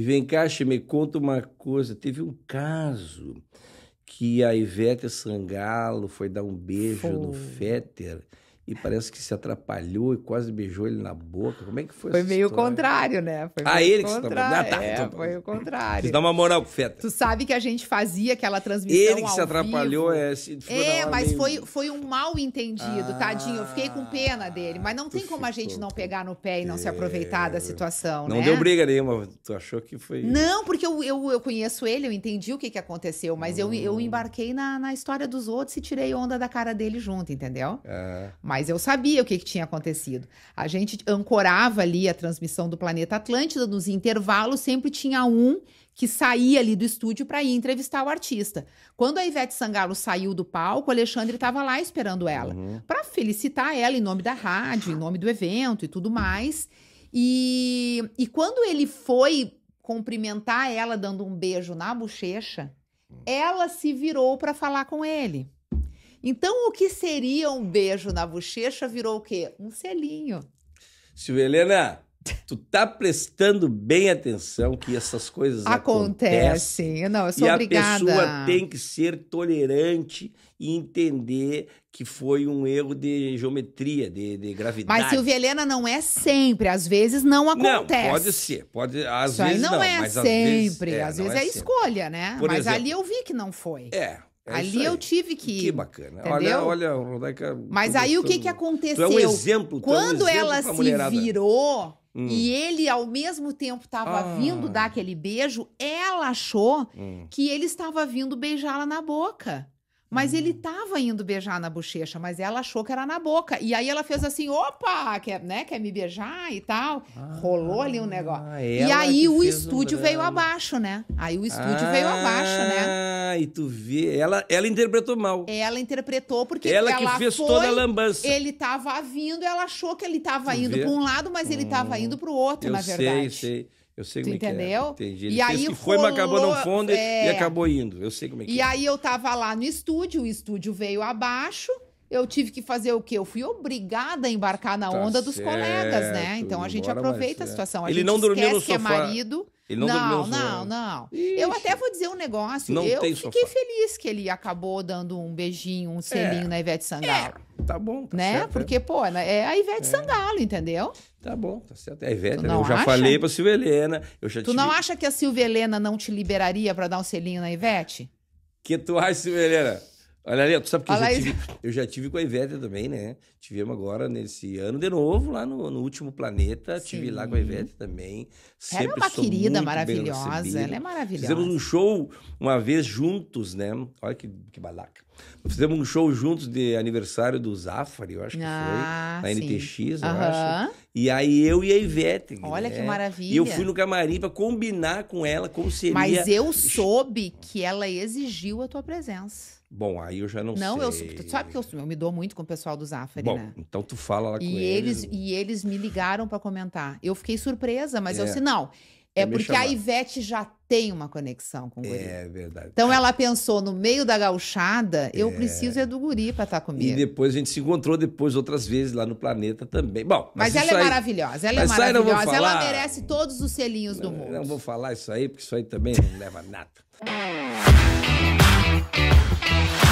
E vem cá, me conta uma coisa. Teve um caso que a Ivete Sangalo foi dar um beijo foi. no Féter e parece que se atrapalhou e quase beijou ele na boca. Como é que foi Foi meio história? contrário, né? Foi ah, ele que contrário. se atrapalhou. Ah, tá, então é, tá. foi o contrário. Vocês dá uma moral pro Feta. Tu sabe que a gente fazia aquela transmissão Ele que se atrapalhou, vivo. é... Se é, mas foi, foi um mal entendido, ah, tadinho. Eu fiquei com pena dele. Mas não tem como a gente não pegar no pé e não é... se aproveitar da situação, não né? Não deu briga nenhuma. Tu achou que foi... Não, porque eu, eu, eu conheço ele, eu entendi o que, que aconteceu. Mas hum. eu, eu ah. embarquei na, na história dos outros e tirei onda da cara dele junto, entendeu? É. Mas mas eu sabia o que, que tinha acontecido. A gente ancorava ali a transmissão do planeta Atlântida, nos intervalos sempre tinha um que saía ali do estúdio para ir entrevistar o artista. Quando a Ivete Sangalo saiu do palco, o Alexandre estava lá esperando ela, uhum. para felicitar ela em nome da rádio, em nome do evento e tudo mais. E, e quando ele foi cumprimentar ela dando um beijo na bochecha, hum. ela se virou para falar com ele. Então, o que seria um beijo na bochecha virou o quê? Um selinho. Silvia Helena, tu tá prestando bem atenção que essas coisas acontecem. acontecem. Não, eu sou e obrigada. a pessoa tem que ser tolerante e entender que foi um erro de geometria, de, de gravidade. Mas Silvia Helena não é sempre, às vezes não acontece. Não, pode ser, pode, às Isso vezes não, não é sempre, às é, vezes é, às vezes é, é escolha, né? Por mas exemplo, ali eu vi que não foi. É, é ali eu tive que ir. Que bacana. Entendeu? Olha, olha, Rodaica. Mas aí o que, que aconteceu? Tu é um exemplo. Quando é um exemplo ela se virou hum. e ele, ao mesmo tempo, estava ah. vindo dar aquele beijo, ela achou hum. que ele estava vindo beijá-la na boca. Mas hum. ele estava indo beijar na bochecha, mas ela achou que era na boca. E aí ela fez assim: opa, quer, né, quer me beijar e tal. Ah, Rolou ali um negócio. Ah, e aí o estúdio um veio abaixo, né? Aí o estúdio ah, veio abaixo, né? e tu vê, ela, ela interpretou mal. Ela interpretou porque ela, ela que fez foi, toda a lambança. Ele estava vindo, ela achou que ele estava indo para um lado, mas ele estava hum. indo para o outro, eu na verdade. Sei, sei. Eu sei como tu é é. entendeu? É. Entendi. e aí que foi, rolou... mas acabou no fundo é... e acabou indo. Eu sei como é que E é. aí eu tava lá no estúdio, o estúdio veio abaixo eu tive que fazer o quê? Eu fui obrigada a embarcar na tá onda dos certo, colegas, né? Então a gente aproveita a situação. A é ele não dormiu no sofá. É marido. Ele não, não, não, não. eu até vou dizer um negócio. Não eu fiquei sofá. feliz que ele acabou dando um beijinho, um selinho é, na Ivete Sangalo. É, tá bom, tá né? Certo, é. Porque, pô, é, é a Ivete Sangalo, entendeu? Tá bom, tá certo. É Ivete, eu já falei pra Silvia Helena. Eu já tu não acha que a Silvia Helena não te liberaria para dar um selinho na Ivete? Que tu acha, Silvia Helena? Olha ali, tu sabe que eu já, tive, eu já, tive, com a Ivete também, né? Tivemos agora nesse ano de novo, lá no, no último planeta. Sim. Tive lá com a Ivete também. Sempre ela é uma querida maravilhosa, ela é maravilhosa. Fizemos um show uma vez juntos, né? Olha que, que balaca. Fizemos um show juntos de aniversário do Zafari, eu acho que ah, foi. Na sim. NTX, eu uhum. acho. E aí eu e a Ivete. Olha né? que maravilha. E eu fui no camarim para combinar com ela como seria. Mas eu soube que ela exigiu a tua presença. Bom, aí eu já não, não sei. Não, eu tu sabe que eu, eu, me dou muito com o pessoal do Zafari, Bom, né? Então tu fala lá com e eles. eles. E eles me ligaram para comentar. Eu fiquei surpresa, mas é. eu disse, não. É, é porque chamar. a Ivete já tem uma conexão com o guri. É verdade. Então ela pensou, no meio da gauchada, eu é... preciso é do guri pra tá estar comigo. E depois a gente se encontrou depois outras vezes lá no planeta também. Bom, mas, mas ela é maravilhosa, ela é mas é maravilhosa. Falar... Ela merece todos os selinhos não, do mundo. Não vou falar isso aí, porque isso aí também não leva nada.